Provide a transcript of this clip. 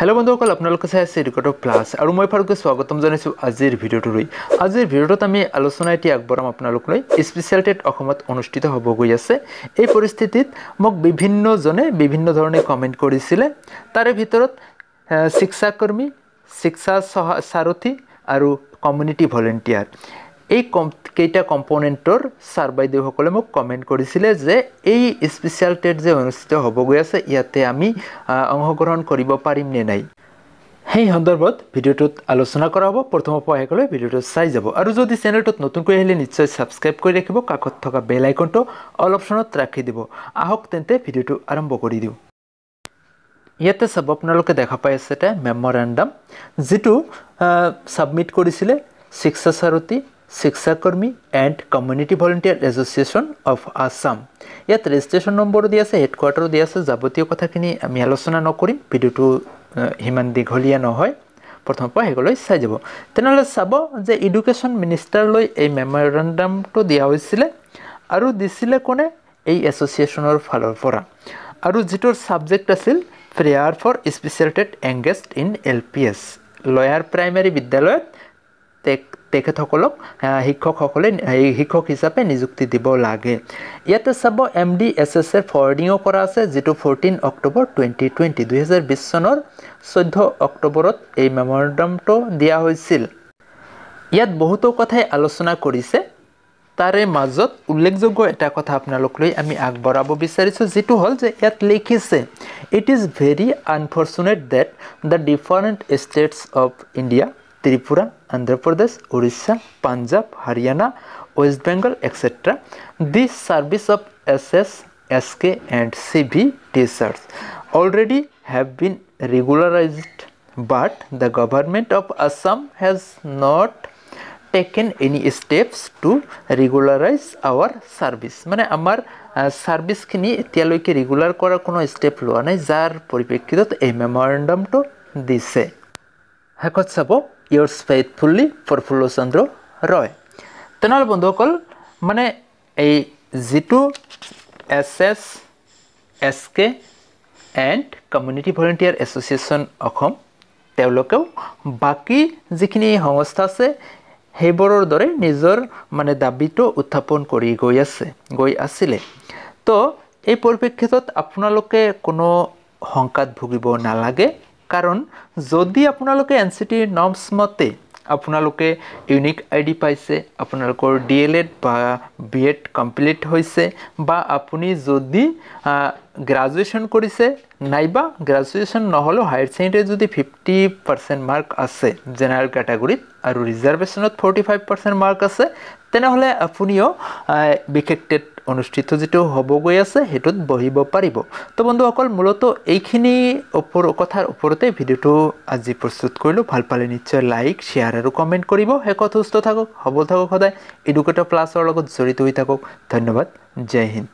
Hello' বন্ধুসকল আপোনালোকে চাই আছে ৰিকৰ্ড প্লাছ আৰু মই ফাৰুকে স্বাগতম জনাইছোঁ আজিৰ ভিডিঅ'টোলৈ আজিৰ ভিডিঅ'টোত আমি আলোচনা এটি আগবঢ়াম আপোনালোকলৈ স্পেচিয়েল টেট অসমত অনুষ্ঠিত হ'ব গৈ আছে এই পৰিস্থিতিত মোক বিভিন্নজনে বিভিন্ন ধৰণে কমেণ্ট কৰিছিলে তাৰে ভিতৰত শিক্ষাকৰ্মী শিক্ষা সহ সাৰথী আৰু কমিউনিটি ভলেণ্টিয়াৰ এই কম কেইটা কম্পনেণ্টৰ ছাৰ বাইদেউসকলে মোক কমেণ্ট কৰিছিলে যে এই স্পেচিয়েল ট্ৰেড যে অনুষ্ঠিত হ'বগৈ আছে ইয়াতে আমি অংশগ্ৰহণ কৰিব পাৰিম নে নাই সেই সন্দৰ্ভত ভিডিঅ'টোত আলোচনা কৰা হ'ব প্ৰথমৰ পৰা আহিবলৈ ভিডিঅ'টো চাই যাব আৰু যদি চেনেলটোত নতুনকৈ আহিলে নিশ্চয় ছাবস্ক্ৰাইব কৰি ৰাখিব কাষত থকা বেল আইকনটো অল অপশ্যনত ৰাখি দিব আহক তেন্তে ভিডিঅ'টো আৰম্ভ কৰি দিওঁ ইয়াতে চাব আপোনালোকে দেখা পাই আছে এটা মেম'ৰেণ্ডাম যিটো ছাবমিট কৰিছিলে শিক্ষা শিক্ষাকৰ্মী and community volunteer association of Assam ইয়াত ৰেজিষ্ট্ৰেশ্যন নম্বৰো দি আছে হেডকোৱাৰ্টাৰো দি আছে যাৱতীয় কথাখিনি আমি আলোচনা নকৰিম ভিডিঅ'টো সিমান দীঘলীয়া নহয় প্ৰথমৰ পৰা সেইলৈ চাই যাব তেনেহ'লে চাব যে ইডুকেশ্যন মিনিষ্টাৰলৈ এই মেমৰেণ্ডামটো দিয়া হৈছিলে আৰু দিছিলে কোনে এই এছ'চিয়েশ্যনৰ ফালৰ পৰা আৰু যিটোৰ ছাবজেক্ট আছিল prayer for specialised engaged in L P S lower primary বিদ্যালয়ত টেক তেখেতসকলক শিক্ষকসকলে এই শিক্ষক হিচাপে নিযুক্তি দিব লাগে ইয়াতে চাব এম ডি এছ এছ এৰ ফৰ্ডিঙো কৰা আছে যিটো ফৰ্টিন অক্টোবৰ টুৱেণ্টি টুৱেণ্টি দুহেজাৰ বিছ চনৰ চৈধ্য অক্টোবৰত এই মেমৰেণ্ডামটো দিয়া হৈছিল ইয়াত বহুতো কথাই আলোচনা কৰিছে তাৰে মাজত উল্লেখযোগ্য এটা কথা আপোনালোকলৈ আমি আগবঢ়াব বিচাৰিছোঁ যিটো হ'ল যে ইয়াত লিখিছে it is very unfortunate that the different states of India Tripura, Andhra Pradesh, Orissa, Punjab, Haryana, West Bengal, etc. This service of SS, SK and CV t-shirts already have been regularized but the government of Assam has not taken any steps to regularize our service. মানে আমার সার্ভিসখিনি এতিয়ালৈকে regular কৰাৰ কোনো step লোৱা নাই যাৰ পৰিপ্ৰেক্ষিতত এই মেমৰেণ্ডামটো দিছে শেষত চাব yours faithfully for Fulosandro Roy. Tanal Bondokal Mane A Z2 SS SK and Community Volunteer Association of Home Teoloke Baki Zikini Hongostase Hebor Dore Nizor Mane Dabito Utapon Kori Goyase Goy Asile. To a porpicot Apunaloke Kuno Honkat Bugibo Nalage. কাৰণ যদি আপোনালোকে N C টিৰ norms মতে আপোনালোকে unique আই D পাইছে আপোনালোকৰ D L Ed বা B Ed complete হৈছে বা আপুনি যদি গ্ৰেজুৱেশ্যন কৰিছে নাইবা গ্ৰেজুৱেশ্যন নহ'লেও হায়াৰ ছেকেণ্ডেৰীত যদি ফিফটি পাৰ্চেণ্ট মাৰ্ক আছে জেনেৰেল কেটাগৰীত আৰু ৰিজাৰ্ভেশ্যনত ফৰ্টি ফাইভ পাৰ্চেণ্ট মাৰ্ক আছে তেনেহ'লে আপুনিও বিশেষ অনুষ্ঠিত যিটো হ'বগৈ আছে সেইটোত বহিব পাৰিব তো বন্ধুসকল অকল মূলতঃ এইখিনি ওপৰ কথাৰ ওপৰতে ভিডিঅ'টো আজি প্ৰস্তুত কৰিলোঁ ভাল পালে নিশ্চয় লাইক শ্বেয়াৰ আৰু কমেণ্ট কৰিব শেষত সুস্থ থাকক সবল থাকক সদায় এডুকেটৰ প্লাছৰ লগত জড়িত হৈ থাকক ধন্যবাদ জয় হিন্দ